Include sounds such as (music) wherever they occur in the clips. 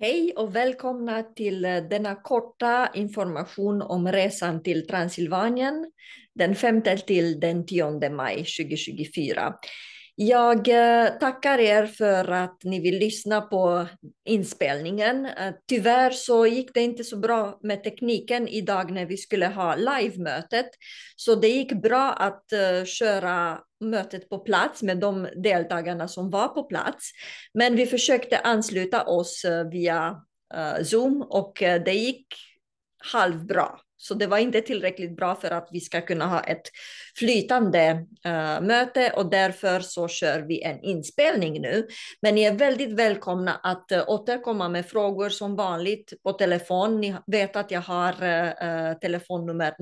Hej och välkomna till eh, denna korta information om resan till Transsylvanien den 5 till den 10 maj 2024. Jag eh, tackar er för att ni vill lyssna på inspelningen. Eh, tyvärr så gick det inte så bra med tekniken idag när vi skulle ha live-mötet. Så det gick bra att eh, köra mötet på plats med de deltagarna som var på plats. Men vi försökte ansluta oss via Zoom och det gick halvbra. Så det var inte tillräckligt bra för att vi ska kunna ha ett flytande uh, möte och därför så kör vi en inspelning nu. Men ni är väldigt välkomna att uh, återkomma med frågor som vanligt på telefon. Ni vet att jag har uh, telefonnummer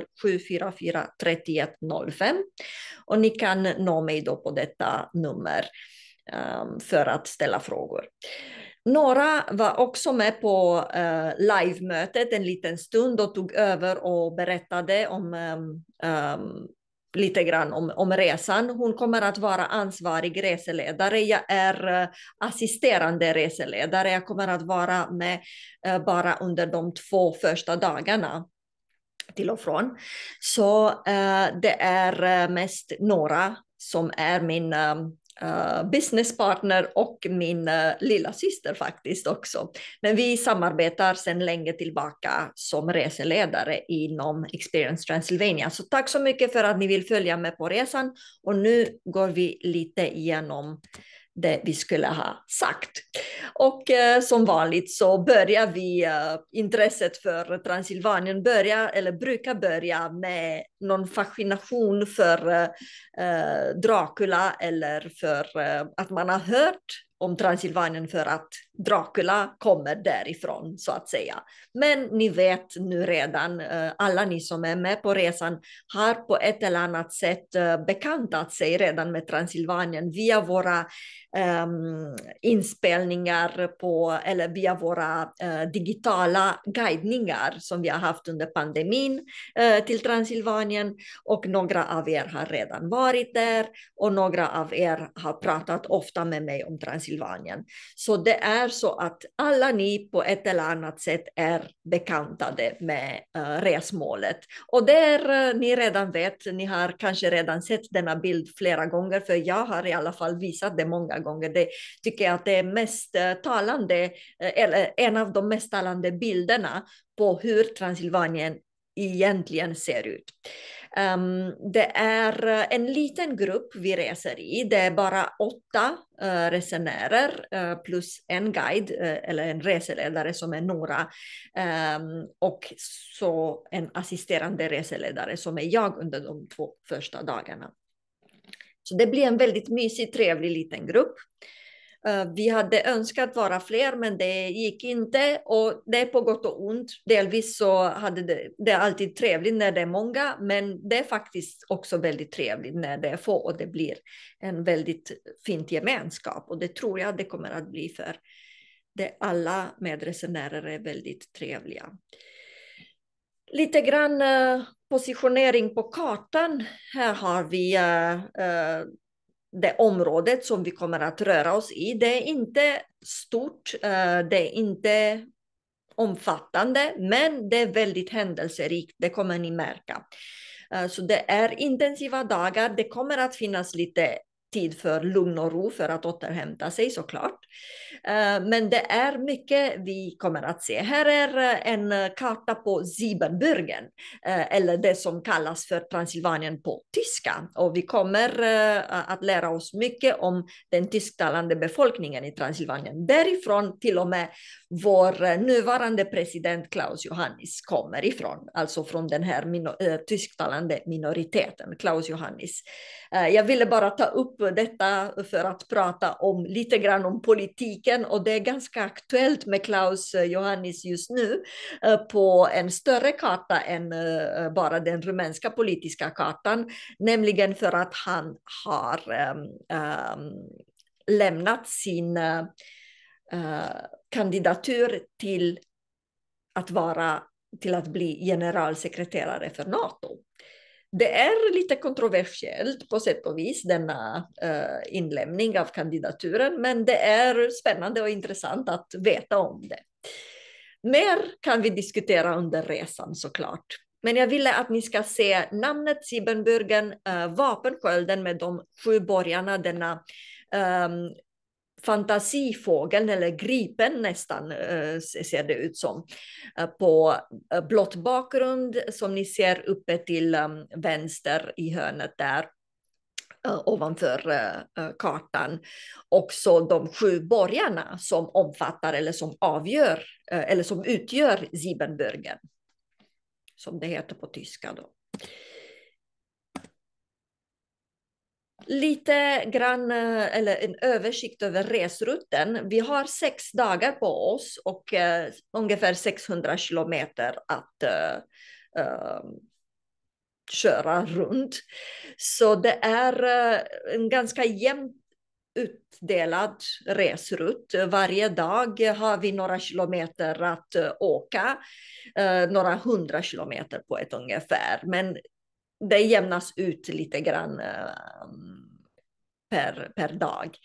070 744 3105 och ni kan nå mig då på detta nummer um, för att ställa frågor. Några var också med på eh, live-mötet en liten stund och tog över och berättade om um, lite grann om, om resan. Hon kommer att vara ansvarig reseledare. Jag är eh, assisterande reseledare. Jag kommer att vara med bara under de två första dagarna till och från. Så det är mest några som är min uh, businesspartner och min uh, lilla syster faktiskt också. Men vi samarbetar sedan länge tillbaka som reseledare inom Experience Transylvania. Så tack så mycket för att ni vill följa med på resan och nu går vi lite igenom det vi skulle ha sagt. Och eh, som vanligt så börjar vi, eh, intresset för Transsylvanien börjar, eller brukar börja med någon fascination för eh, eh Dracula eller för eh, att man har hört om Transsylvanien för att Dracula kommer därifrån så att säga. Men ni vet nu redan, eh, alla ni som är med på resan har på ett eller annat sätt eh, bekantat sig redan med Transilvanien via våra um, inspelningar på, eller via våra uh, digitala guidningar som vi har haft under pandemin uh, till Transilvanien och några av er har redan varit där och några av er har pratat ofta med mig om Transilvanien. Så det är är så att alla ni på ett eller annat sätt är bekantade med eh, resmålet. Och där eh, ni redan vet, ni har kanske redan sett denna bild flera gånger, för jag har i alla fall visat det många gånger. Det tycker jag att det är mest eh, talande, eller en av de mest talande bilderna på hur Transsylvanien egentligen ser ut. Um, det är eh, en liten grupp vi reser i. Det är bara åtta uh, resenärer uh, plus en guide uh, eller en reseledare som är Nora, um, och så en assisterande reseledare som är jag under de två första dagarna. Så det blir en väldigt mysig, trevlig liten grupp. Eh, vi hade önskat vara fler, men det gick inte och det är på gott och ont. Delvis så hade det, det är alltid trevligt när det är många, men det är faktiskt också väldigt trevligt när det är få och det blir en väldigt fint gemenskap och det tror jag det kommer att bli för det alla medresenärer är väldigt trevliga. Lite grann eh, positionering på kartan. Här har vi eh, det området som vi kommer att röra oss i, det är inte stort, eh, det är inte omfattande, men det är väldigt händelserikt, det kommer ni märka. Eh, så det är intensiva dagar, det kommer att finnas lite tid för lugn och ro för att återhämta sig såklart. Eh, men det är mycket vi kommer att se. Här är eh, en eh, karta på Siebenbürgen, eller det som kallas för Transsilvanien på tyska. Och vi kommer att lära oss mycket om den tysktalande befolkningen i Transsilvanien. Därifrån till och med vår nuvarande president Klaus Johannis kommer ifrån, alltså från den här tysktalande minoriteten, Klaus Johannis. Jag ville bara ta upp upp detta för att prata om lite grann om politiken och det är ganska aktuellt med Klaus Johannis just nu eh, på en större karta än eh, bara den rumänska politiska kartan, nämligen för att han har um, lämnat sin uh, kandidatur till att vara till att bli generalsekreterare för Nato det är lite kontroversiellt på sätt och vis, denna eh, inlämning av kandidaturen, men det är spännande och intressant att veta om det. Mer kan vi diskutera under resan såklart. Men jag ville att ni ska se namnet Siebenbürgen, äh, eh, vapenskölden med de sju borgarna, denna ähm, fantasifågeln, eller gripen nästan eh, ser det ut som, eh, på eh, blått bakgrund som ni ser uppe till vänster i hörnet där ovanför kartan. Också de sju borgarna som omfattar eller som avgör eller som utgör Siebenbürgen. Som det heter på tyska då. lite grann, eh, eller en översikt över resrutten. Vi har sex dagar på oss och eh, ungefär 600 kilometer att eh, eh, köra runt. Så det är eh, en ganska jämn utdelad resrutt. Varje dag har vi några kilometer att eh, åka, några hundra kilometer på ett ungefär. Men det jämnas ut lite grann ehm, per, per dag.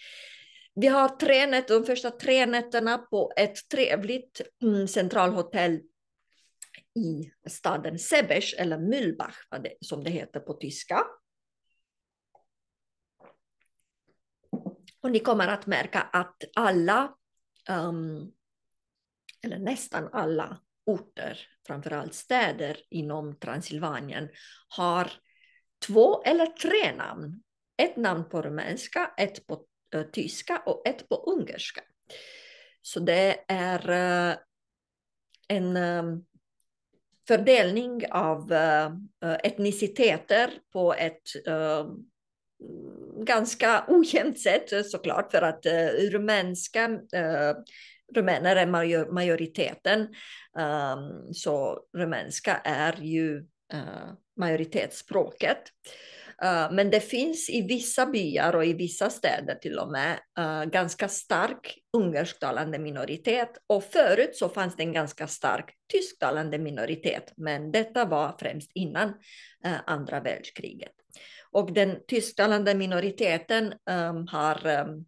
Vi har tre nätter, de första tre nätterna på ett trevligt mm, centralhotell i staden Sebes, eller Mühlbach som det heter på tyska. Och ni kommer att märka att alla, um, eller nästan alla orter, framförallt städer inom Transsylvanien, har två eller tre namn. Ett namn på rumänska, ett på eh, tyska och ett på ungerska. Så det är eh, en eh, fördelning av etniciteter på ett ganska (laughs) ojämnt sätt såklart för att rumänska rumäner är major, majoriteten. Um, så rumänska är ju uh, majoritetsspråket. Uh, men det finns i vissa byar och i vissa städer till och med uh, ganska stark ungersktalande minoritet. Och förut så fanns det en ganska stark tysktalande minoritet, men detta var främst innan uh, andra världskriget. Och den tysktalande minoriteten um, har um,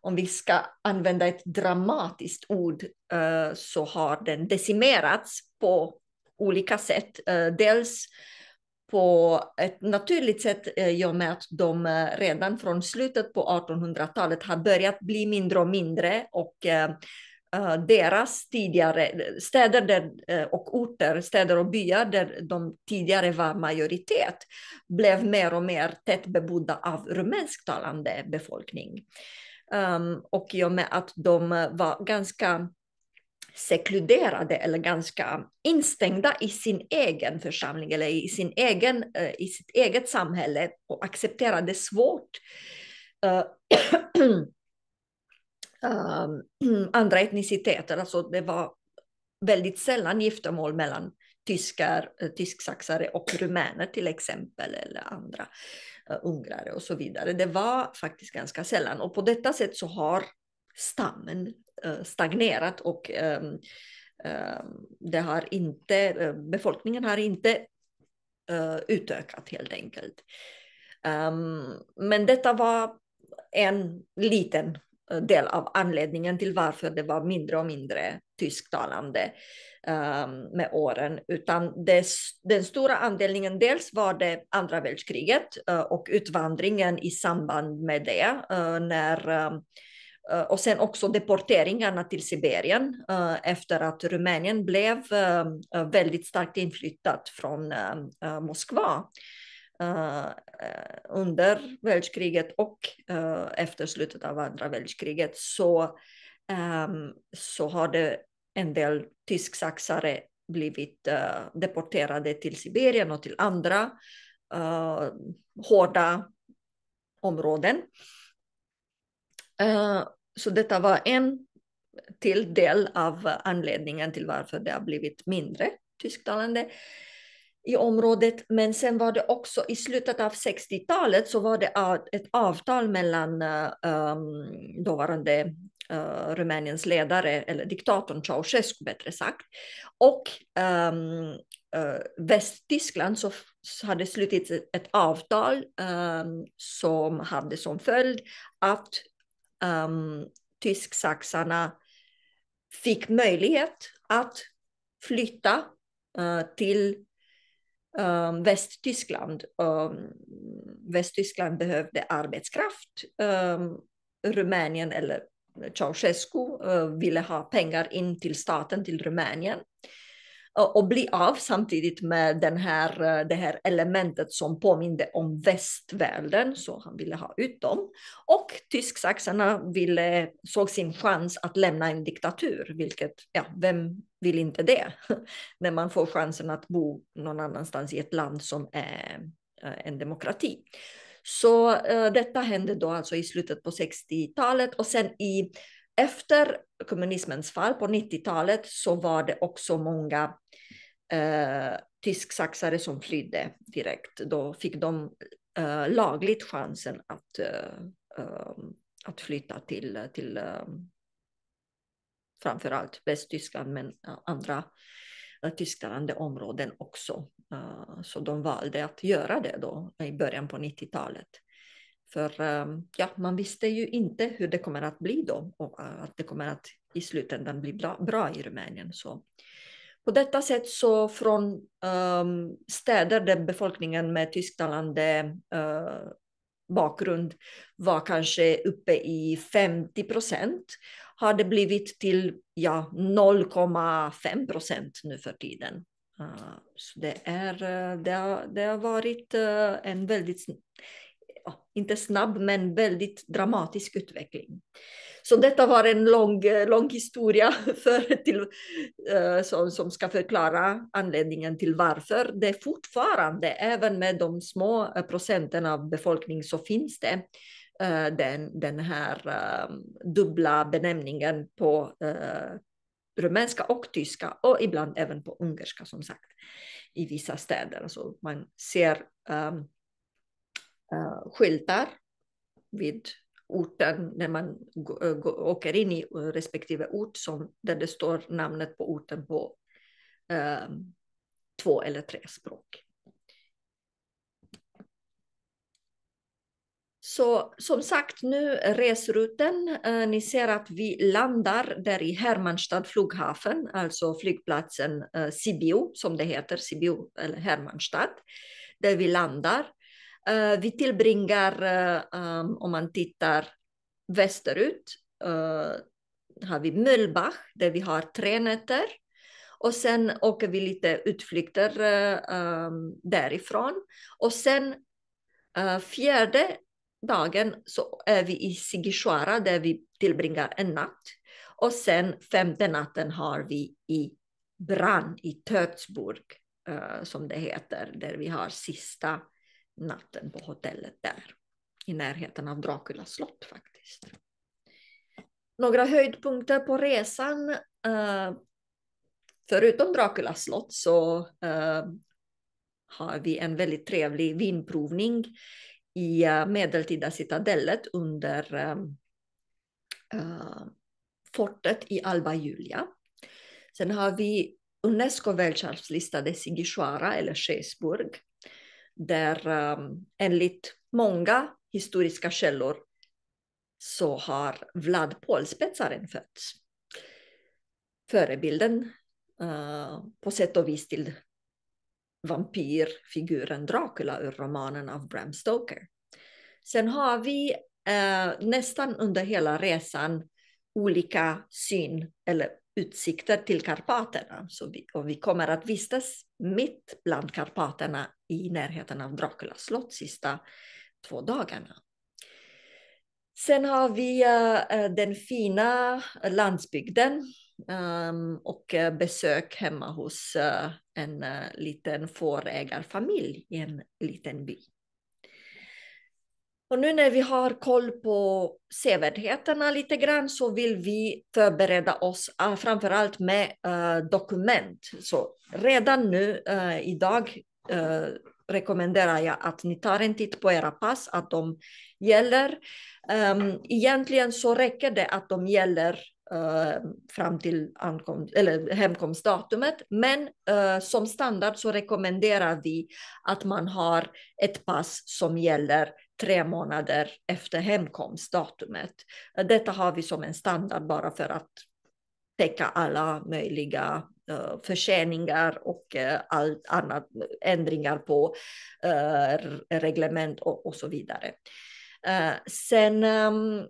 om vi ska använda ett dramatiskt ord eh, så har den decimerats på olika sätt. Eh, dels på ett naturligt sätt eh, i och med att de redan från slutet på 1800-talet har börjat bli mindre och mindre och deras tidigare städer och orter, städer och byar där de tidigare var majoritet blev mer och mer tätt bebodda av rumänsktalande befolkning. Um, och i och med att de eh, var ganska sekluderade eller ganska instängda i sin egen församling eller i, sin egen, uh, i sitt eget samhälle och accepterade svårt uh, uh, (clears throat) (clears throat) andra etniciteter. Alltså det var väldigt sällan giftermål mellan tyskar, tysksaxare och rumäner till exempel eller andra. Eh, ungrare och så vidare. Det var faktiskt ganska sällan och på detta sätt så har stammen eh, stagnerat och ehm, ehm, det har inte, eh, befolkningen har inte utökat helt enkelt. Ehm, men detta var en liten del av anledningen till varför det var mindre och mindre tysktalande um, med åren, utan det, den stora andelningen, dels var det andra världskriget uh, och utvandringen i samband med det, uh, när um, och sen också deporteringarna till Sibirien efter att Rumänien blev ehm, väldigt starkt inflyttat från Moskva under världskriget och efter slutet av andra världskriget så, så har det en del tysksaxare blivit eh, deporterade till Sibirien och till andra eh, hårda områden. Eh, så detta var en till del av anledningen till varför det har blivit mindre tysktalande i området. Men sen var det också i slutet av 60-talet så var det ett avtal mellan ehm, dåvarande uh, Rumäniens ledare, eller diktatorn Ceausescu bättre sagt, och um, uh, Västtyskland så hade slutit ett, ett avtal um, som hade som följd att um, tysksaxarna fick möjlighet att flytta uh, till um, Västtyskland. Um, Västtyskland behövde arbetskraft. Um, Rumänien eller Ceausescu eh, ville ha pengar in till staten, till Rumänien eh, och bli av samtidigt med den här, eh, det här elementet som påminde om västvärlden, så han ville ha ut dem. Och tysksaxarna ville, såg sin chans att lämna en diktatur, vilket, ja, vem vill inte det? (laughs) När man får chansen att bo någon annanstans i ett land som är en demokrati. Så eh, detta hände då alltså i slutet på 60-talet och sen i efter kommunismens fall på 90-talet så var det också många eh, tysksaxare som flydde direkt. Då fick de eh, lagligt chansen att, eh, ehm, att flytta till, till eh, framförallt Västtyskland men eh, andra eh, tysktalande områden också. Eh, så de valde att göra det då i början på 90-talet. För ehm, ja, man visste ju inte hur det kommer att bli då och eh, att det kommer att i slutändan bli bra, bra i Rumänien. Så på detta sätt så från um, städer där befolkningen med tysktalande uh, bakgrund var kanske uppe i 50 procent har det blivit till ja, 0,5 procent nu för tiden. Ah, så det, är, eh, det, har, det har varit eh, en väldigt, inte snabb, men väldigt dramatisk utveckling. Så detta var en lång, eh, lång historia (laughs) för, till, som, som ska förklara anledningen till varför det fortfarande, även med de små procenten av befolkningen, så finns det den, den här dubbla benämningen på rumänska och tyska och ibland även på ungerska som sagt i vissa städer. Så alltså, man ser um, uh, skyltar vid orten när man eh, åker in i respektive ort som, där det står namnet på orten på um, två eller tre språk. Så som sagt, nu resrutten. Eh, ni ser att vi landar där i Hermanstad flughafen, alltså flygplatsen eh, Sibiu, som det heter, Sibiu eller Hermanstad, där vi landar. Eh, vi tillbringar, eh, ehm, om man tittar västerut, har vi Müllbach där vi har tre nätter. Och sen åker vi lite utflykter ehm, därifrån. Och sen fjärde dagen så är vi i Sigishuara där vi tillbringar en natt. Och sen femte natten har vi i Brann i Tötsburg uh, som det heter, där vi har sista natten på hotellet där. I närheten av Draculas slott faktiskt. Några höjdpunkter på resan. Uh, förutom Draculas slott så uh, har vi en väldigt trevlig vinprovning i eh, medeltida citadellet under äh, fortet i Alba Julia. Sen har vi Unesco världsarvslistade Sigishuara eller Schäsburg där um, enligt många historiska källor så har Vlad Polspetsaren fötts. Förebilden uh, på sätt och vis till vampyrfiguren Dracula ur romanen av Bram Stoker. Sen har vi eh, nästan under hela resan olika syn eller utsikter till Karpaterna. Så vi, och vi kommer att vistas mitt bland Karpaterna i närheten av Draculas slott sista två dagarna. Sen har vi uh, den fina landsbygden um, och eh, besök hemma hos uh, en eh, liten fårägarfamilj i en liten by. Och nu när vi har koll på sevärdheterna lite grann så vill vi förbereda oss eh, framför allt med eh, dokument. Så redan nu idag rekommenderar jag att ni tar en titt på era pass, att de gäller. Ehm, egentligen så räcker det att de gäller Eh, fram till ankomst, eller hemkomstdatumet. Men eh, som standard så rekommenderar vi att man har ett pass som gäller tre månader efter hemkomstdatumet. Eh, detta har vi som en standard bara för att täcka alla möjliga förseningar och allt annat, ändringar på reglement och, och så vidare. Sen ehm,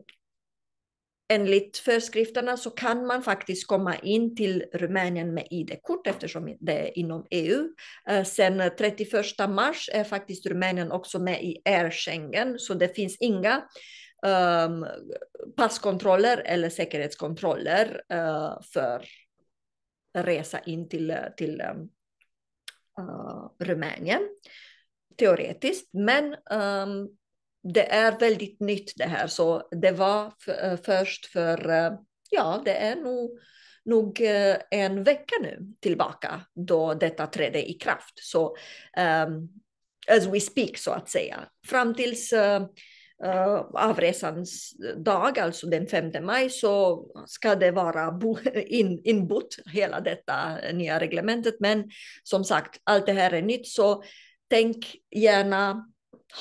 enligt föreskrifterna så kan man faktiskt komma in till Rumänien med ID-kort eftersom det är inom EU. Eh, sen 31 mars är faktiskt Rumänien också med i Air Schengen, så det finns inga um, passkontroller eller säkerhetskontroller uh, för resa in till, till uh, Rumänien teoretiskt, men um, det är väldigt nytt det här, så det var eh, först för, eh, ja, det är nog, nog eh, en vecka nu tillbaka då detta trädde i kraft. Så um, as we speak så att säga. Fram tills uh, avresans dag, alltså den 5 maj, så ska det vara (laughs) in, inbott, hela detta nya reglementet. Men som sagt, allt det här är nytt, så tänk gärna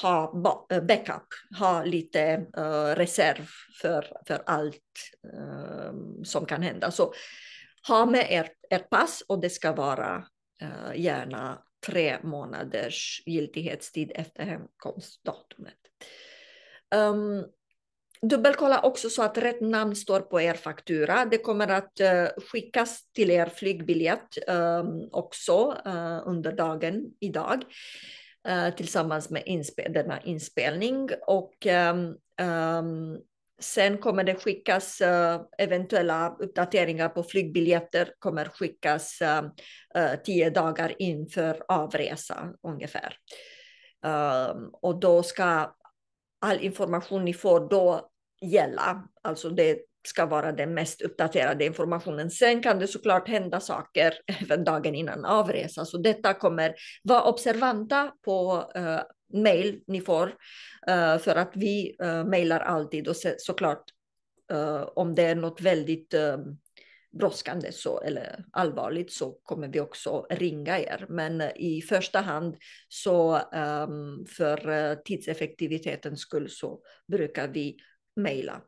ha eh, backup, ha lite uh, reserv för, för allt uh, som kan hända. Så ha med ert, ert pass och det ska vara uh, gärna tre månaders giltighetstid efter hemkomstdatumet. Um, dubbelkolla också så att rätt namn står på er faktura. Det kommer att uh, skickas till er flygbiljett um, också uh, under dagen idag. Eh, tillsammans med inspel denna inspelning. Och ehm, ehm, sen kommer det skickas eh, eventuella uppdateringar på flygbiljetter kommer skickas eh, tio dagar inför avresa ungefär. Ehm, och då ska all information ni får då gälla. Alltså det ska vara den mest uppdaterade informationen. Sen kan det såklart hända saker (laughs) även dagen innan avresa, så detta kommer vara observanta på eh, mejl ni får, eh, för att vi eh, mejlar alltid och så, såklart eh, om det är något väldigt eh, brådskande så, eller allvarligt så kommer vi också ringa er. Men eh, i första hand så um, för eh, tidseffektivitetens skull så brukar vi mejla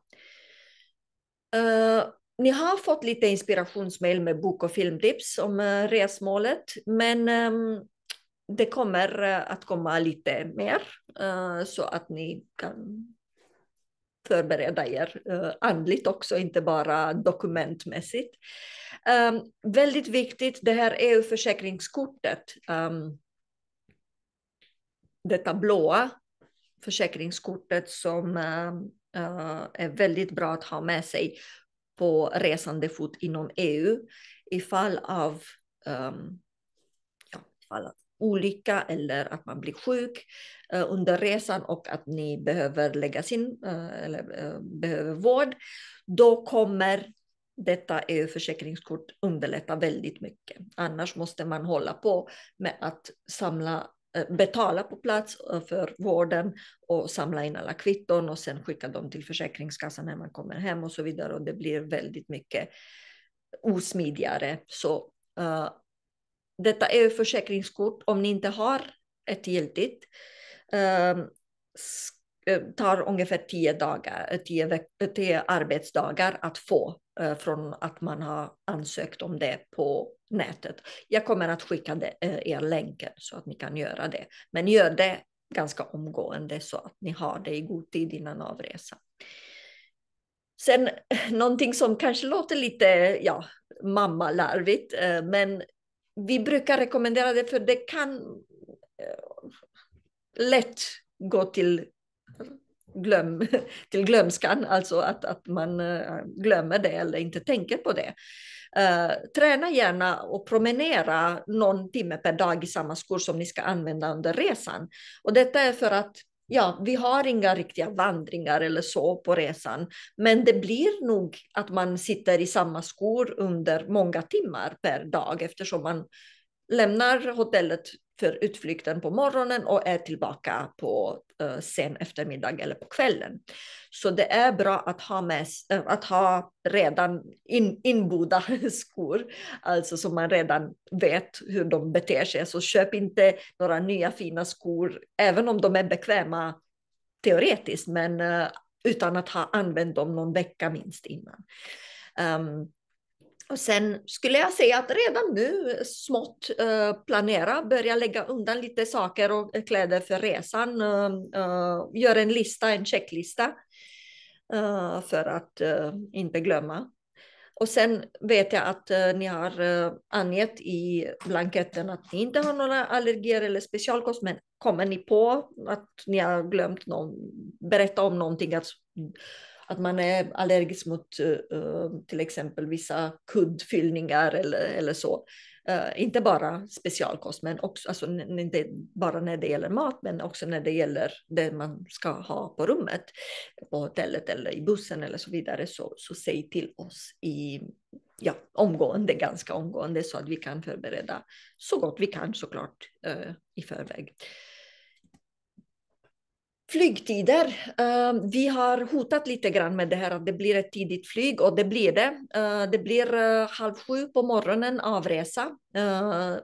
Eh, ni har fått lite inspirationsmail med bok och filmtips om eh, resmålet, men ehm, det kommer eh, att komma lite mer så att ni kan förbereda er andligt också, inte bara dokumentmässigt. Ehm, väldigt viktigt, det här EU-försäkringskortet, ehm, detta blåa försäkringskortet som Eh, är väldigt bra att ha med sig på resande fot inom EU ifall av um, ja, ifall av olycka eller att man blir sjuk uh, under resan och att ni behöver läggas in uh, eh, eller uh, behöver vård, då kommer detta EU-försäkringskort underlätta väldigt mycket. Annars måste man hålla på med att samla Eh, betala på plats eh, för vården och samla in alla kvitton och sen skicka dem till Försäkringskassan när man kommer hem och så vidare. Och det blir väldigt mycket osmidigare. Så uh, detta är försäkringskort om ni inte har ett giltigt. Uh, tar ungefär tio dagar, 10, 10 arbetsdagar att få uh, från att man har ansökt om det på nätet. Jag kommer att skicka det, eh, er länken så att ni kan göra det. Men gör det ganska omgående så att ni har det i god tid innan avresa. Sen eh, någonting som kanske låter lite ja, mammalarvigt, eh, men vi brukar rekommendera det för det kan lätt gå till, glöm, till glömskan, alltså att, att man glömmer det eller inte tänker på det. Eh, träna gärna och promenera någon timme per dag i samma skor som ni ska använda under resan. Och detta är för att ja, vi har inga riktiga vandringar eller så på resan, men det blir nog att man sitter i samma skor under många timmar per dag eftersom man lämnar hotellet för utflykten på morgonen och är tillbaka på eh, sen eftermiddag eller på kvällen. Så det är bra att ha, med, eh, att ha redan in, inbodda (laughs) skor, alltså som man redan vet hur de beter sig. Så köp inte några nya fina skor, även om de är bekväma teoretiskt, men eh, utan att ha använt dem någon vecka minst innan. Um, och sen skulle jag säga att redan nu smått eh, planera, börja lägga undan lite saker och kläder för resan. Eh, eh gör en lista, en checklista eh, för att eh, inte glömma. Och sen vet jag att eh, ni har angett i blanketten att ni inte har några allergier eller specialkost, men kommer ni på att ni har glömt någon, berätta om någonting, att att man är allergisk mot eh, eh, till exempel vissa kuddfyllningar eller, eller så. Eh, inte bara specialkost, men också, alltså, inte bara när det gäller mat, men också när det gäller det man ska ha på rummet, på hotellet eller i bussen eller så vidare, så, så säg till oss i ja, omgående, ganska omgående, så att vi kan förbereda så gott vi kan såklart i förväg. Flygtider. Eh, vi har hotat lite grann med det här att det blir ett tidigt flyg och det blir det. Eh, det blir eh, halv sju på morgonen avresa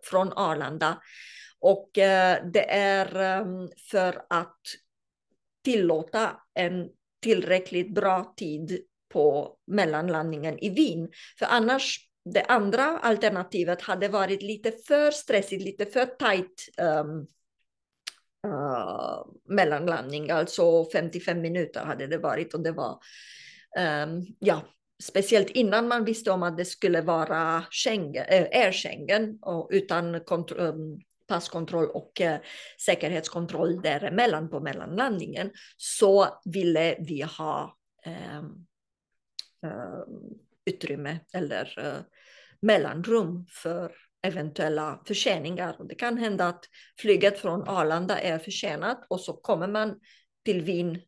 från Arlanda och det är för att tillåta en tillräckligt bra tid på mellanlandningen i Wien. För annars, det andra alternativet hade varit lite för stressigt, lite för tajt Eh, mellanlandning, alltså 55 minuter hade det varit och det var um, ja, speciellt innan man visste om att det skulle vara Schengen, eh, Air Schengen och utan ehm, passkontroll och äh, säkerhetskontroll däremellan på mellanlandningen så ville vi ha äh, utrymme eller mellanrum för eventuella förseningar. Det kan hända att flyget från Arlanda är försenat och så kommer man till Wien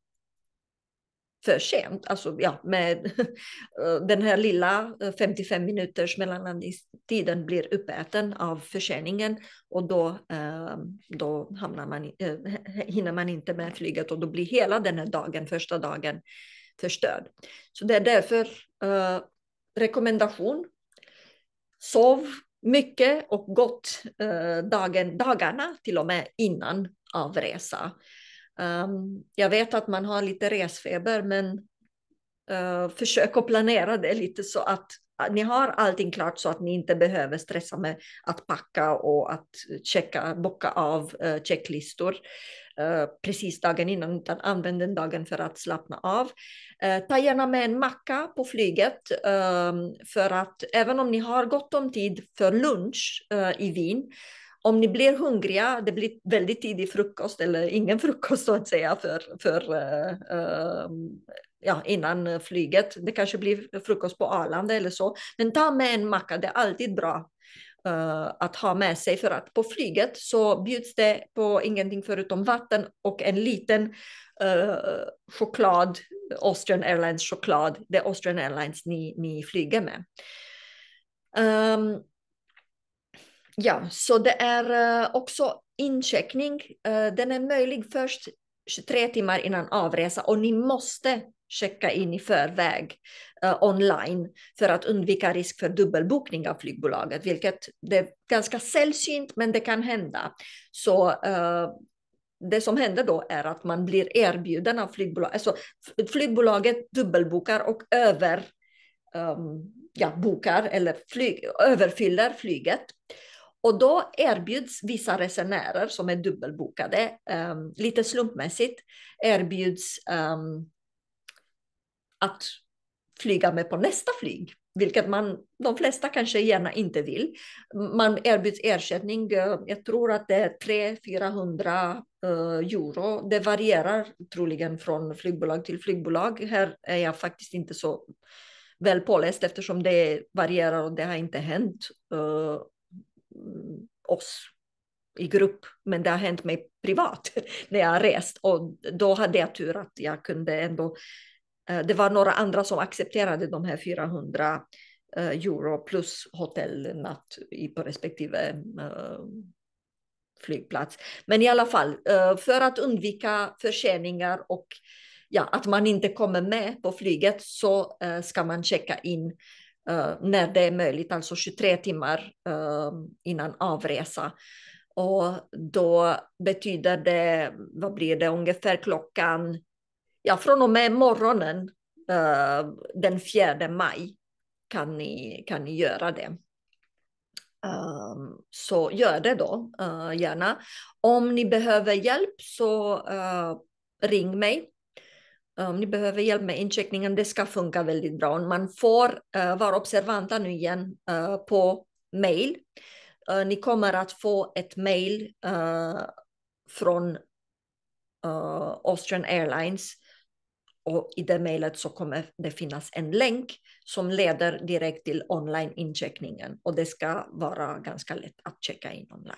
för sent, alltså ja, med (laughs) den här lilla 55 eh, minuters mellanlandningstiden blir uppäten av förseningen och då, ehm, då hamnar man, eh, hinner man inte med flyget och då blir hela den här dagen, första dagen förstörd. Så det är därför eh, rekommendation. Sov mycket och gott eh, dagen, dagarna till och med innan avresa. Ehm, jag vet att man har lite resfeber men eh, försök att planera det lite så att ni har allting klart så att ni inte behöver stressa med att packa och att checka, bocka av checklistor precis dagen innan, utan använd den dagen för att slappna av. Ta gärna med en macka på flyget, för att även om ni har gott om tid för lunch i Wien, om ni blir hungriga, det blir väldigt tidig frukost eller ingen (laughs) frukost så att säga för, för uh, ja, innan flyget. Det kanske blir frukost på Arlanda eller så. Men ta med en macka, det är alltid bra uh, att ha med sig för att på flyget så bjuds det på ingenting förutom vatten och en liten uh, choklad, Austrian Airlines choklad. Det är Austrian Airlines ni, ni flyger med. Um, Ja, så det är eh, också incheckning. Eh, den är möjlig först 23 timmar innan avresa och ni måste checka in i förväg uh, online för att undvika risk för dubbelbokning av flygbolaget, vilket det är ganska sällsynt, men det kan hända. Så uh, det som händer då är att man blir erbjuden av flygbolaget, alltså flygbolaget dubbelbokar och över um, ja, bokar eller flyg, överfyller flyget. Och då erbjuds vissa resenärer som är dubbelbokade, um, lite slumpmässigt, erbjuds um, att flyga med på nästa flyg, vilket man, de flesta kanske gärna inte vill. Man erbjuds ersättning, eh, jag tror att det är 300-400 eh, euro. Det varierar troligen från flygbolag till flygbolag. Här är jag faktiskt inte så väl påläst eftersom det varierar och det har inte hänt eh, oss i grupp, men det har hänt mig privat (laughs) när jag har rest och då hade jag tur att jag kunde ändå. Eh, det var några andra som accepterade de här 400 eh, euro plus hotellnatt på respektive eh, flygplats. Men i alla fall, för att undvika förseningar och ja, att man inte kommer med på flyget så ska man checka in Eh, när det är möjligt, alltså 23 timmar eh, innan avresa. Och då betyder det, vad blir det, ungefär klockan, ja från och med morgonen eh, den 4 maj kan ni, kan ni göra det. Um, så gör det då uh, gärna. Om ni behöver hjälp så uh, ring mig om ni behöver hjälp med incheckningen, det ska funka väldigt bra. Man får uh, vara observanta nu igen uh, på mail. Uh, ni kommer att få ett mail från Austrian Airlines och i det mejlet så kommer det finnas en länk som leder direkt till online incheckningen och det ska vara ganska lätt att checka in online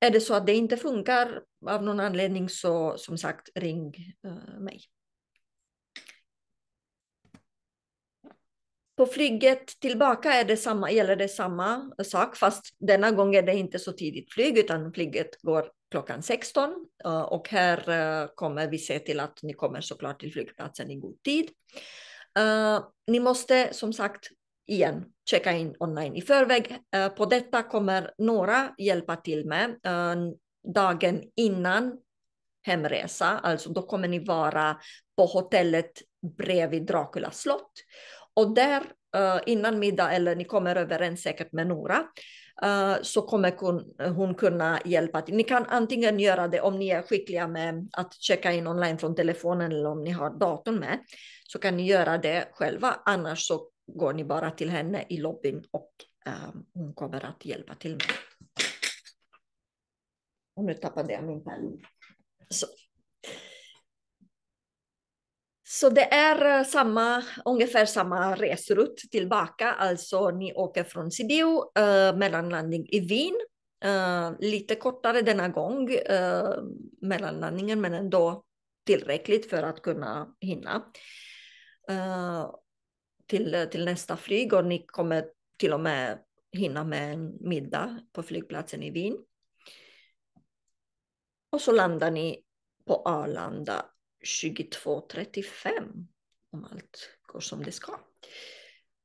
är det så att det inte funkar av någon anledning så som sagt ring uh, mig. På flyget tillbaka är det samma, gäller det samma sak, fast denna gång är det inte så tidigt flyg, utan flyget går klockan 16 eh, och här eh, kommer vi se till att ni kommer såklart till flygplatsen i god tid. Ni måste som sagt igen, checka in online i förväg. Eh, på detta kommer några hjälpa till med eh, dagen innan hemresa, alltså då kommer ni vara på hotellet bredvid Dracula slott. Och där eh, innan middag, eller ni kommer överens säkert med Nora, så kommer hon kunna hjälpa till. Ni kan antingen göra det om ni är skickliga med att checka in online från telefonen eller om ni har datorn med, så kan ni göra det själva. Annars så går ni bara till henne i lobbyn och um, hon kommer att hjälpa till med. Och nu tappade jag min penna. Så. Så det är eh, samma, ungefär samma resrutt tillbaka, alltså ni åker från Sibiu, eh, mellanlandning i Wien, eh, lite kortare denna gång, eh, mellanlandningen, men ändå tillräckligt för att kunna hinna. Eh, till, eh, till nästa flyg och ni kommer till och med hinna med en middag på flygplatsen i Wien. Och så landar ni på Arlanda 22.35 om allt går som det ska.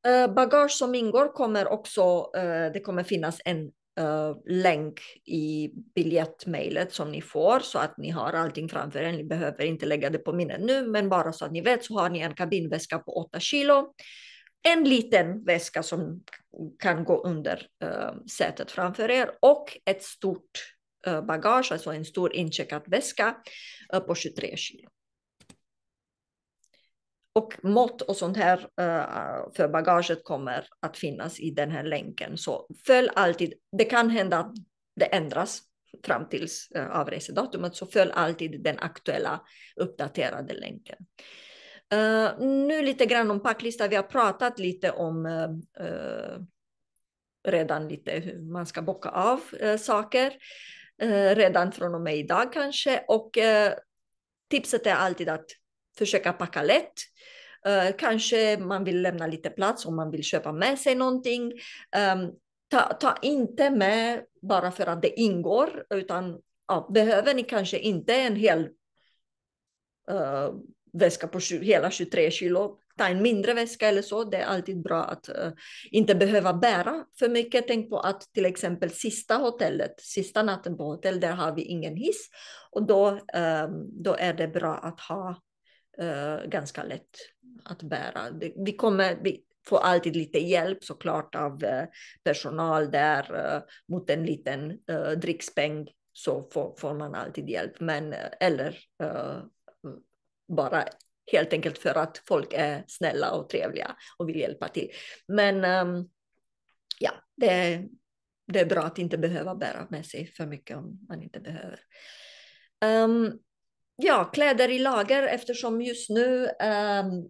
Eh, bagage som ingår kommer också, eh, det kommer finnas en Eh, länk i biljettmejlet som ni får så att ni har allting framför er. Ni behöver inte lägga det på minnet nu, men bara så att ni vet så har ni en kabinväska på 8 kilo. En liten väska som kan gå under uh, sätet framför er och ett stort uh, bagage, alltså en stor incheckad väska uh, på 23 kilo. Och mått och sånt här eh, för bagaget kommer att finnas i den här länken. Så följ alltid, det kan hända att det ändras fram tills eh, avresedatumet, så följ alltid den aktuella uppdaterade länken. Eh, nu lite grann om packlista. Vi har pratat lite om redan lite hur man ska bocka av saker redan från och med idag kanske. Och tipset är alltid att försöka packa lätt. Eh, kanske man vill lämna lite plats om man vill köpa med sig någonting. Ehm, ta, ta, inte med bara för att det ingår, utan ja, behöver ni kanske inte en hel uh, väska på hela 23 kilo. Ta en mindre väska eller så. Det är alltid bra att uh, inte behöva bära för mycket. Tänk på att till exempel sista hotellet, sista natten på hotell, där har vi ingen hiss och då, um, då är det bra att ha uh, ganska lätt att bära. vi kommer vi få alltid lite hjälp såklart av eh, personal där eh, mot en liten eh, drickspeng så får, får man alltid hjälp. Men, eller bara helt enkelt för att folk är snälla och trevliga och vill hjälpa till. Men ehm, ja, det, det är bra att inte behöva bära med sig för mycket om man inte behöver. Um, ja, kläder i lager eftersom just nu um,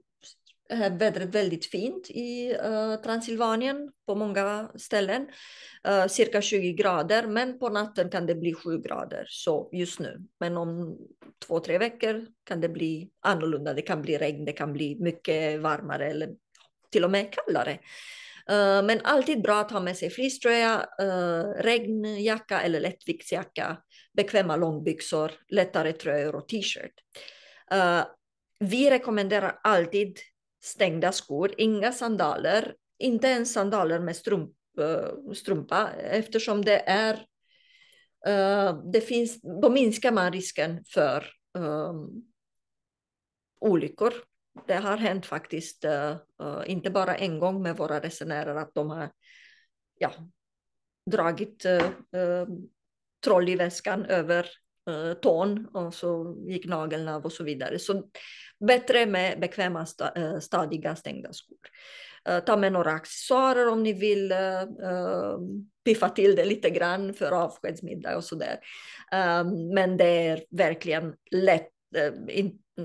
Eh, vädret väldigt fint i eh, Transsylvanien på många ställen. Eh, cirka 20 grader, men på natten kan det bli 7 grader så just nu. Men om två, tre veckor kan det bli annorlunda. Det kan bli regn, det kan bli mycket varmare eller till och med kallare. Men alltid bra att ha med sig fleecetröja, regnjacka eller lättviktsjacka, bekväma långbyxor, lättare tröjor och t-shirt. Vi rekommenderar alltid stängda skor, inga sandaler, inte ens sandaler med strump, eh, strumpa eftersom det är eh, det finns, då minskar man risken för um, olyckor. Det har hänt faktiskt, uh, inte bara en gång med våra resenärer, att de har ja, dragit uh, troll i väskan över uh, tån och så gick nageln av och så vidare. Så Bättre med bekväma, stadiga, e, stängda skor. E, ta med några accessoarer om ni vill e, piffa till det lite grann för avskedsmiddag och så där. Men det är verkligen lätt,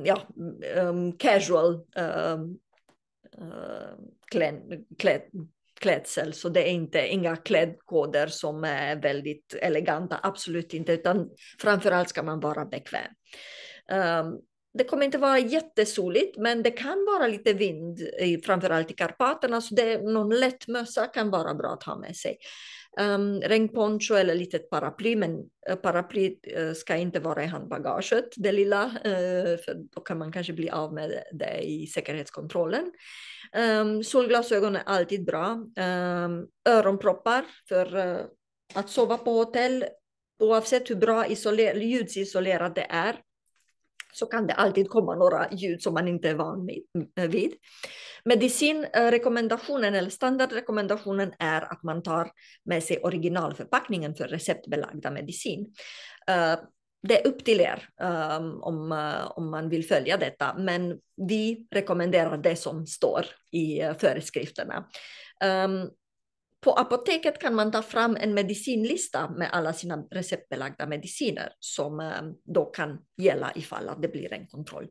ja, casual klädsel, så det är inte, inga klädkoder som är väldigt eleganta, absolut inte, utan framförallt ska man vara bekväm. Ehm, det kommer inte vara jättesoligt, men det kan vara lite vind, framförallt i Karpaterna, så det, någon lätt mössa kan vara bra att ha med sig. Um, regnponcho eller litet paraply, men eh, paraply eh, ska inte vara i handbagaget, det lilla, eh, för då kan man kanske bli av med det i säkerhetskontrollen. Um, solglasögon är alltid bra. Um, öronproppar för uh, att sova på hotell, oavsett hur bra ljudisolerat det är, så kan det alltid komma några ljud som man inte är van eh, vid. Medicinrekommendationen eh, eller standardrekommendationen är att man tar med sig originalförpackningen för receptbelagda medicin. Eh, det är upp till er ehm, om, om man vill följa detta, men vi rekommenderar det som står i föreskrifterna. Ehm, på apoteket kan man ta fram en medicinlista med alla sina receptbelagda mediciner som eh, då kan gälla ifall att det blir en kontroll.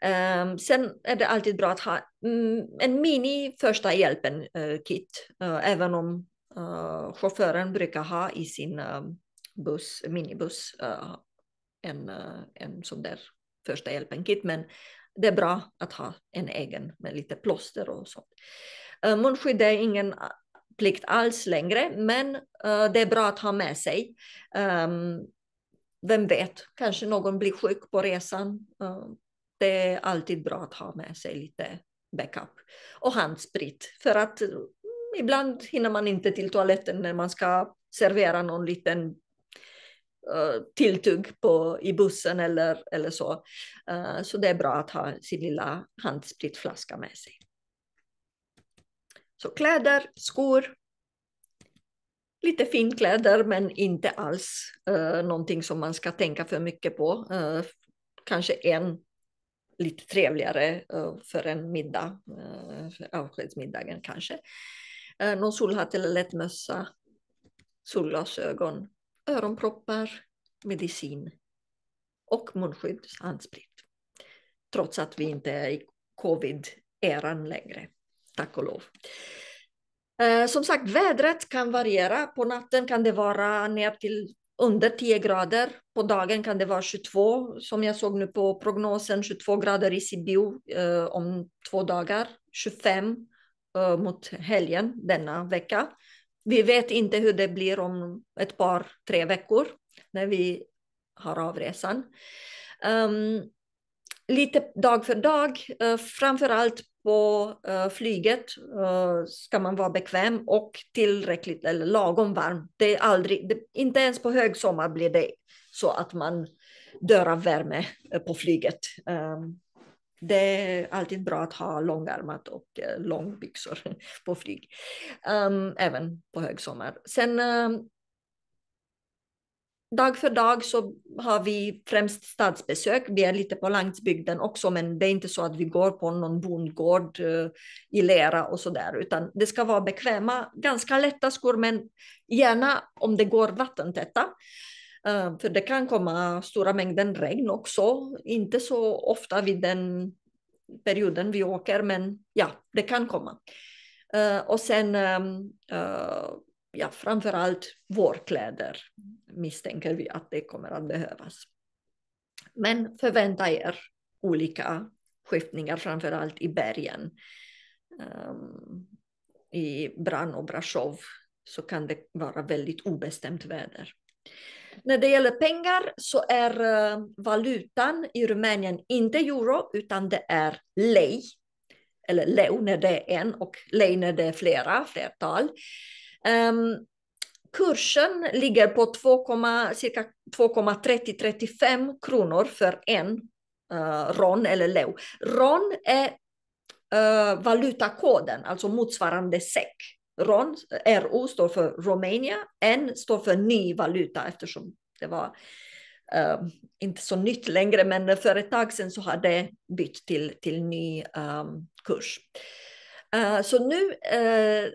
Ehm, sen är det alltid bra att ha mm, en mini första hjälpen-kit, eh, eh, även om chauffören brukar ha i sin buss, minibuss en, en sån där första hjälpen-kit, men det är bra att ha en egen med lite plåster och sånt. Munskydd är ingen plikt alls längre, men uh, det är bra att ha med sig. Um, vem vet, kanske någon blir sjuk på resan. Uh, det är alltid bra att ha med sig lite backup. Och handsprit, för att uh, ibland hinner man inte till toaletten när man ska servera någon liten eh, tilltugg på, i bussen eller, eller så. Så det är bra att ha sin lilla handspritflaska med sig. Så kläder, skor, lite finkläder men inte alls eh, någonting som man ska tänka för mycket på. Eh, kanske en lite trevligare eh, för en middag, eh, avskedsmiddagen kanske. Eh, någon solhatt eller lättmössa, solglasögon, öronproppar, medicin och munskydd, handsprit. Trots att vi inte är i covid-eran längre tack och lov. Eh, som sagt, vädret kan variera. På natten kan det vara ner till under 10 grader. På dagen kan det vara 22, som jag såg nu på prognosen, 22 grader i Sibiu eh, om två dagar, 25 eh, mot helgen denna vecka. Vi vet inte hur det blir om ett par, tre veckor när vi har avresan. Um, lite dag för dag, eh, framförallt på eh, flyget eh, ska man vara bekväm och tillräckligt eller lagom varm. Det är aldrig, det, inte ens på högsommar blir det så att man dör av värme eh, på flyget. Ehm, det är alltid bra att ha långärmat och långbyxor (laughs) på flyg, ehm, även på högsommar. Sen ehm, dag för dag så har vi främst stadsbesök. Vi är lite på landsbygden också, men det är inte så att vi går på någon bondgård eh, i lera och så där, utan det ska vara bekväma, ganska lätta skor, men gärna om det går vattentäta. Eh, för det kan komma stora mängder regn också, inte så ofta vid den perioden vi åker, men ja, det kan komma. Eh, och sen ehm, ja, framförallt vårkläder misstänker vi att det kommer att behövas. Men förvänta er olika skiftningar, framförallt i bergen. Um, I Bran och Brasov så kan det vara väldigt obestämt väder. När det gäller pengar så är eh, valutan i Rumänien inte euro utan det är lei. Eller leu när det är en och lei när det är flera, flertal. Ehm, kursen ligger på 2, cirka 2,30-35 kronor för en eh, RON eller LEU. RON är eh, valutakoden, alltså motsvarande SEK. RON, eh, RO står för Romania, N står för ny valuta eftersom det var Uh, inte så nytt längre, men för ett tag sedan så hade bytt till, till ny um, kurs. Uh, så nu uh,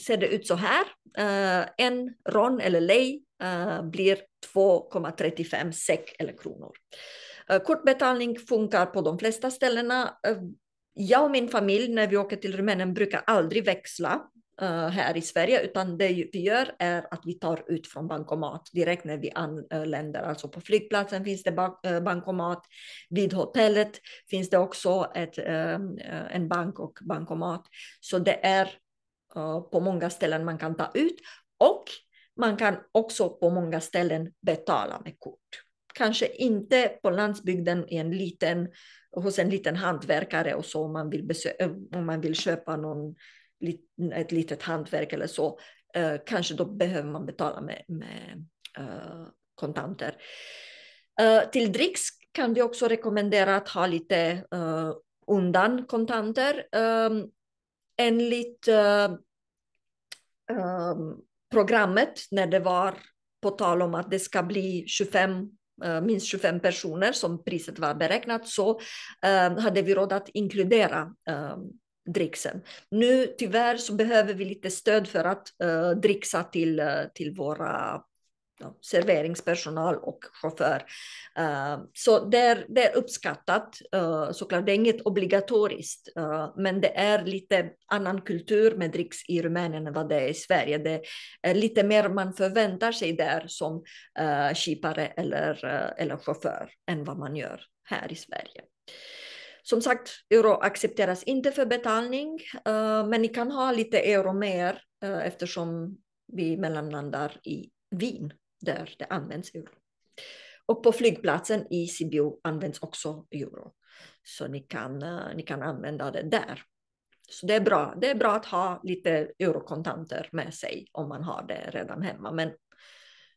ser det ut så här. Eh, en ron eller lei eh, blir 2,35 SEK eller kronor. Eh, kortbetalning funkar på de flesta ställena. jag och min familj när vi åker till Rumänien brukar aldrig växla här i Sverige, utan det vi gör är att vi tar ut från bankomat direkt när vi anländer. Alltså på flygplatsen finns det bankomat, vid hotellet finns det också ett, en bank och bankomat. Så det är Eh, på många ställen man kan ta ut och man kan också på många ställen betala med kort. Kanske inte på landsbygden i en liten, hos en liten hantverkare och så om man vill, eh, om man vill köpa någon, ett litet hantverk eller så. Eh, kanske då behöver man betala med, med kontanter. till dricks kan vi också rekommendera att ha lite undan kontanter. Ehm, enligt uh, ehm, uh, programmet när det var på tal om att det ska bli 25 eh, minst 25 personer som priset var beräknat så ehm, hade vi råd att inkludera ehm, dricksen. Nu tyvärr så behöver vi lite stöd för att eh, dricksa till, eh, till våra serveringspersonal och chaufför. Eh, så det är, det är uppskattat eh, såklart. Det är inget obligatoriskt, eh, men det är lite annan kultur med dricks i Rumänien än vad det är i Sverige. Det är lite mer man förväntar sig där som skipare eller, eller chaufför än vad man gör här i Sverige. Som sagt, euro accepteras inte för betalning, men ni kan ha lite euro mer eftersom vi mellanlandar i Wien där det används euro. Och på flygplatsen i Sibiu används också euro. Så ni kan, eh, ni kan använda det där. Så det är, bra. det är bra att ha lite eurokontanter med sig om man har det redan hemma. Men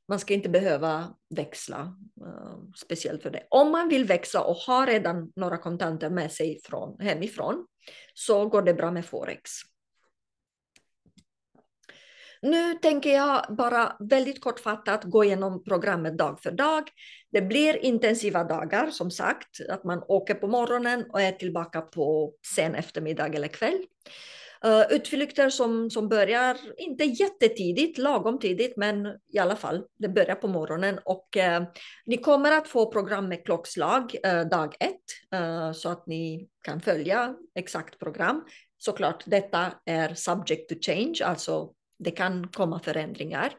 man ska inte behöva växla eh, speciellt för det. Om man vill växla och har redan några kontanter med sig från, hemifrån så går det bra med Forex. Nu tänker jag bara väldigt kortfattat gå igenom programmet dag för dag. Det blir intensiva dagar, som sagt, att man åker på morgonen och är tillbaka på sen eftermiddag eller kväll. Eh, utflykter som, som börjar, inte jättetidigt, lagom tidigt, men i alla fall, det börjar på morgonen. Och eh, ni kommer att få program med klockslag eh, dag ett, eh, så att ni kan följa exakt program. Såklart, detta är subject to change, alltså det kan komma förändringar.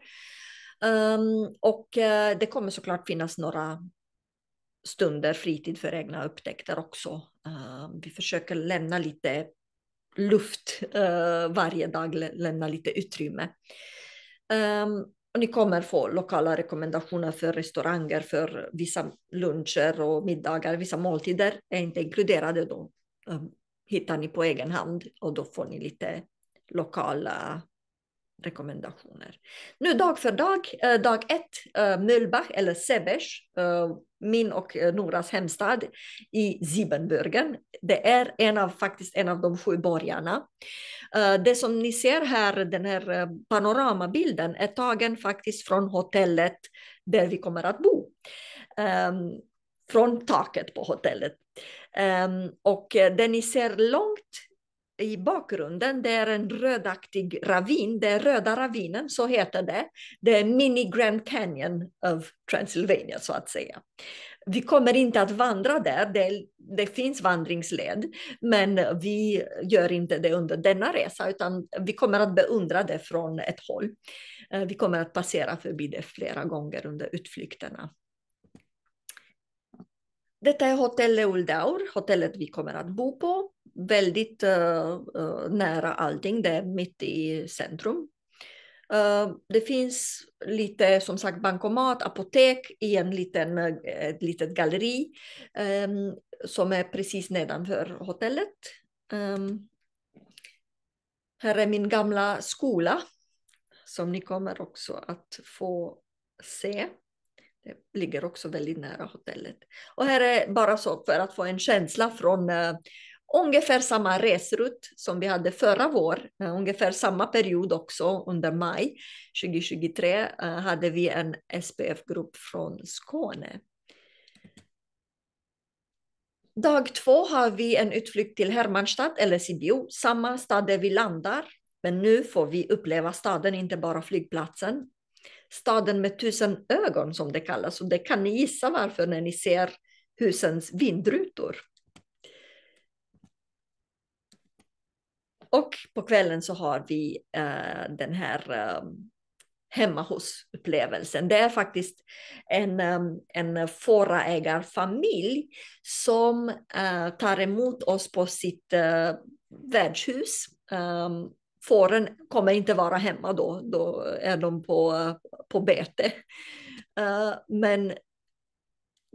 Um, och uh, det kommer såklart finnas några stunder fritid för egna upptäckter också. Uh, vi försöker lämna lite luft uh, varje dag, lämna lite utrymme. Um, och ni kommer få lokala rekommendationer för restauranger, för vissa luncher och middagar. Vissa måltider är inte inkluderade. Då um, hittar ni på egen hand och då får ni lite lokala rekommendationer. Nu dag för dag, eh, dag ett, eh, Mölbach eller Sebesch, eh, min och Noras hemstad i Siebenbürgen. Det är en av, faktiskt en av de sju borgarna. Det som ni ser här, den här panoramabilden, är tagen faktiskt från hotellet där vi kommer att bo. Ehm, från taket på hotellet. Ehm, och det ni ser långt i bakgrunden, det är en rödaktig ravin, det är Röda ravinen, så heter det. Det är mini Grand Canyon of Transylvania så att säga. Vi kommer inte att vandra där, det, det, finns vandringsled, men vi gör inte det under denna resa, utan vi kommer att beundra det från ett håll. Eh, vi kommer att passera förbi det flera gånger under utflykterna. Detta är Hotell Leuldaur, hotellet vi kommer att bo på väldigt eh, eh, nära allting, det är mitt i centrum. Eh, det finns lite som sagt bankomat, apotek i en liten, ett litet galleri ehm, som är precis nedanför hotellet. Ehm, här är min gamla skola som ni kommer också att få se. Det ligger också väldigt nära hotellet. Och här är bara så för att få en känsla från ungefär samma resrutt som vi hade förra vår, eh, ungefär samma period också under maj 2023 eh, hade vi en SPF-grupp från Skåne. Dag två har vi en utflykt till Hermannstad eller Sibiu, samma stad där vi landar. Men nu får vi uppleva staden, inte bara flygplatsen. Staden med tusen ögon som det kallas och det kan ni gissa varför när ni ser husens vindrutor. Och på kvällen så har vi uh, den här uh, hemma hos-upplevelsen. Det är faktiskt en, um, en fåraägarfamilj som uh, tar emot oss på sitt uh, värdshus. Um, fåren kommer inte vara hemma då, då är de på, på bete. men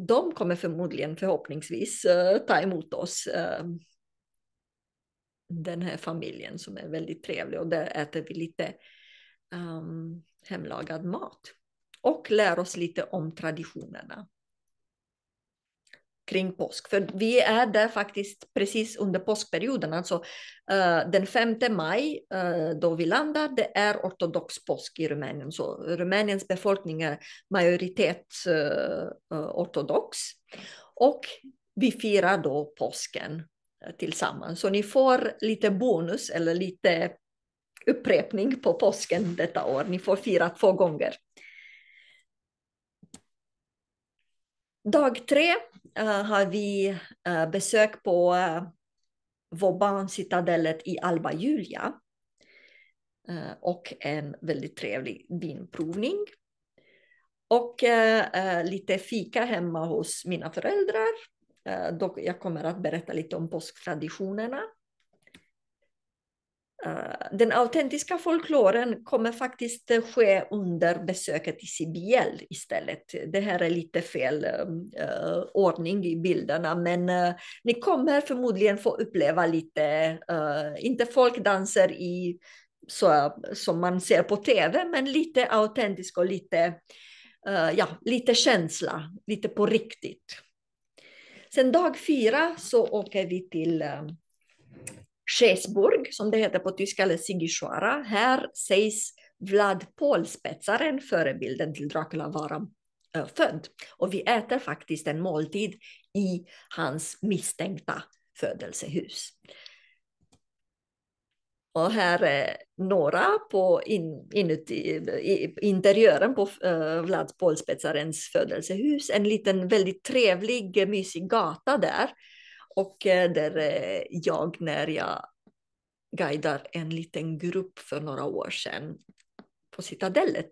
de kommer förmodligen förhoppningsvis ta emot oss ehm, den här familjen som är väldigt trevlig och där äter vi lite um, hemlagad mat och lär oss lite om traditionerna kring påsk. För vi är där faktiskt precis under påskperioden, alltså uh, den 5 maj uh, då vi landar, det är ortodox påsk i Rumänien. Så Rumäniens befolkning är majoritetsortodox. uh, eh, ortodox och vi firar då påsken tillsammans. Så ni får lite bonus eller lite upprepning på påsken detta år. Ni får fira två gånger. Dag tre eh, har vi eh, besök på äh, eh, Vauban-citadellet i Alba Julia och en väldigt trevlig vinprovning. Och lite fika hemma hos mina föräldrar Eh, Då jag kommer att berätta lite om påsktraditionerna. Eh, den autentiska folkloren kommer faktiskt ske under besöket i CBL istället. Det här är lite fel äh, ordning i bilderna, men äh, ni kommer förmodligen få uppleva lite, äh, inte folkdanser i, så, som man ser på tv, men lite autentisk och lite, ja, lite känsla, lite på riktigt. Sen dag fyra så åker vi till eh, Schäsburg, som det heter på tyska, eller Sigishuara. Här sägs Vlad Polspetsaren, förebilden till Dracula, vara eh, född. Och vi äter faktiskt en måltid i hans misstänkta födelsehus. Och här är några på in, inuti interiören på uh, Vlad Polspetsarens födelsehus. En liten väldigt trevlig, mysig gata där. Och uh, där uh, jag, när jag guidar en liten grupp för några år sedan på Citadellet.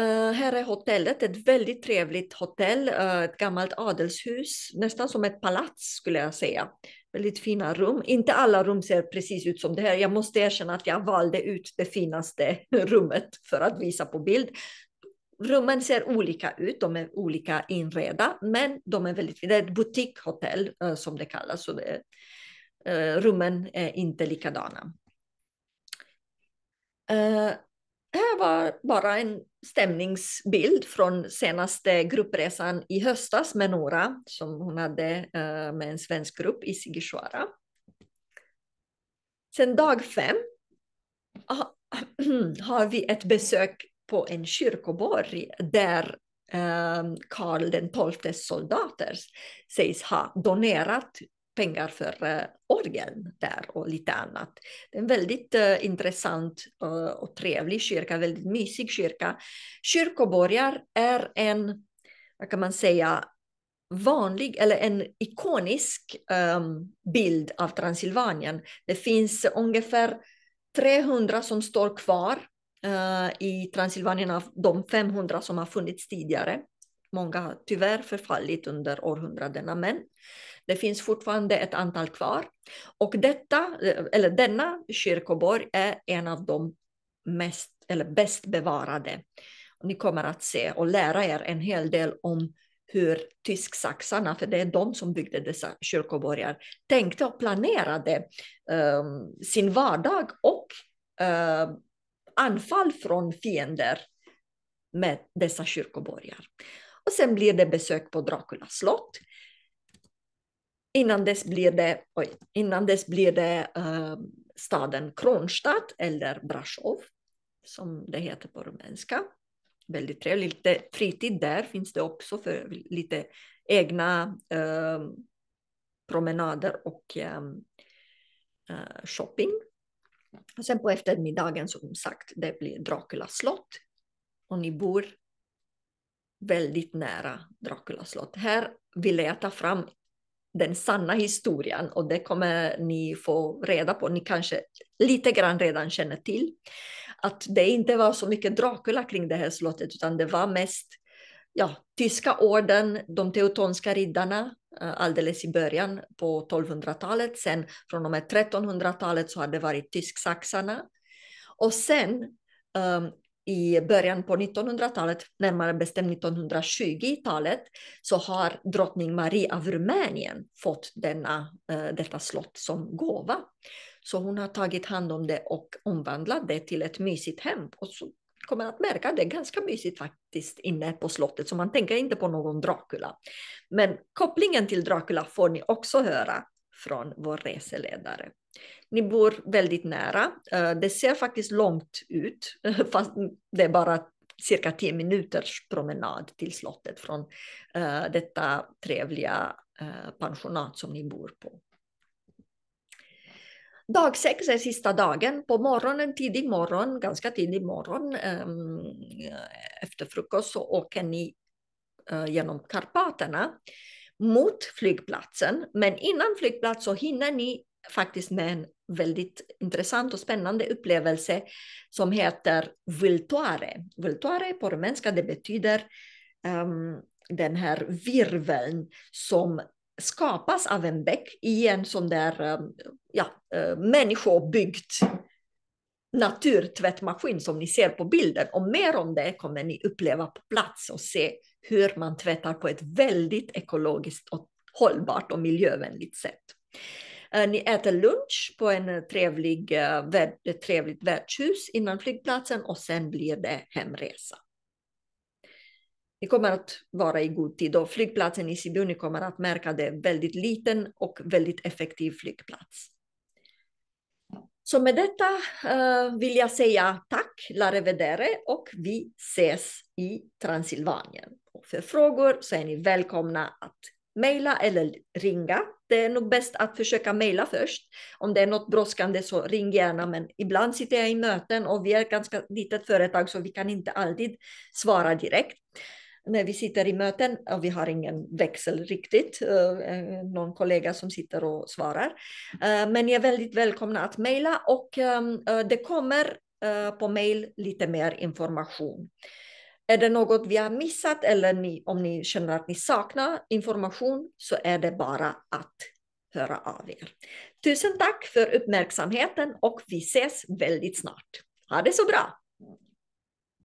Uh, här är hotellet, ett väldigt trevligt hotell, uh, ett gammalt adelshus, nästan som ett palats skulle jag säga väldigt fina rum. Inte alla rum ser precis ut som det här. Jag måste erkänna att jag valde ut det finaste (laughs) rummet för att visa på bild. Rummen ser olika ut, de är olika inredda, men de är väldigt fina. Det är ett boutiquehotell eh, som det kallas. Så det, eh, rummen är inte likadana. Eh, det här var bara en stämningsbild från senaste gruppresan i höstas med Nora som hon hade eh, med en svensk grupp i Sigishuara. Sen dag fem (clears throat) har vi ett besök på en kyrkoborg där eh, Karl XIIs soldater sägs ha donerat pengar för eh, orgeln där och lite annat. Det är en väldigt uh, intressant uh, och trevlig kyrka, väldigt mysig kyrka. Kyrkoborgar är en, vad kan man säga, vanlig eller en ikonisk um, bild av Transsylvanien. Det finns ungefär 300 som står kvar uh, i Transsylvanien av de 500 som har funnits tidigare. Många har tyvärr förfallit under århundradena, men det finns fortfarande ett antal kvar. Och detta, eller denna kyrkoborg är en av de mest, eller bäst bevarade. ni kommer att se och lära er en hel del om hur tysksaxarna, för det är de som byggde dessa kyrkoborgar, tänkte och planerade um, sin vardag och uh, anfall från fiender med dessa kyrkoborgar. Och sen blir det besök på Draculas slott. Innan dess blir det, oj, innan dess blir det uh, staden Kronstadt eller Brasov som det heter på rumänska. Väldigt trevligt. Lite fritid där finns det också för lite egna uh, promenader och um, shopping. Och sen på eftermiddagen som sagt, det blir Draculas slott. Och ni bor väldigt nära Draculas slott. Här ville jag ta fram den sanna historien och det kommer ni få reda på. Ni kanske lite grann redan känner till att det inte var så mycket Dracula kring det här slottet utan det var mest ja, tyska orden, de teutonska riddarna eh, alldeles i början på 1200-talet. Sen från och med 1300-talet så har det varit tysksaxarna. Och sen ehm, i början på 1900-talet, närmare bestämt 1920-talet, så har drottning Marie av Rumänien fått denna, eh, detta slott som gåva. Så hon har tagit hand om det och omvandlat det till ett mysigt hem. Och så kommer att märka att det är ganska mysigt faktiskt inne på slottet, så man tänker inte på någon Dracula. Men kopplingen till Dracula får ni också höra från vår reseledare. Ni bor väldigt nära. Eh, det ser faktiskt långt ut, (laughs) fast det är bara cirka tio minuters promenad till slottet från eh, detta trevliga eh, pensionat som ni bor på. Dag sex är sista dagen. På morgonen, tidig morgon, ganska tidig morgon, ehm, efter frukost så åker ni genom Karpaterna mot flygplatsen. Men innan flygplats så hinner ni faktiskt med en väldigt intressant och spännande upplevelse som heter Vultoire. Vultoire på rumänska det betyder um, den här virveln som skapas av en bäck i en sån där um, ja, uh, eh, människobyggd naturtvättmaskin som ni ser på bilden. Och mer om det kommer ni uppleva på plats och se hur man tvättar på ett väldigt ekologiskt och hållbart och miljövänligt sätt. Eh, ni äter lunch på en eh, trevlig, eh, ett trevligt värdshus innan flygplatsen och sen blir det hemresa. Ni kommer att vara i god tid och flygplatsen i Sibiu, ni kommer att märka det, väldigt liten och väldigt effektiv flygplats. Så med detta vill jag säga tack, la revedere och vi ses i Transsylvanien. Och för frågor så är ni välkomna att mejla eller ringa. Det är nog bäst att försöka mejla först. Om det är något brådskande så ring gärna, men ibland sitter jag i möten och vi är ett ganska litet företag så vi kan inte alltid svara direkt när vi sitter i möten och vi har ingen växel riktigt, eh, eh, någon kollega som sitter och svarar. Eh, men ni är väldigt välkomna att mejla och ehm, det kommer på mejl lite mer information. Är det något vi har missat eller ni, om ni känner att ni saknar information så är det bara att höra av er. Tusen tack för uppmärksamheten och vi ses väldigt snart. Ha det så bra!